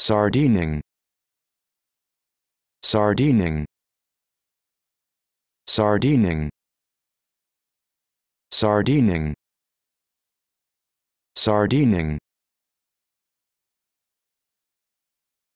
sardining sardining sardining sardining sardining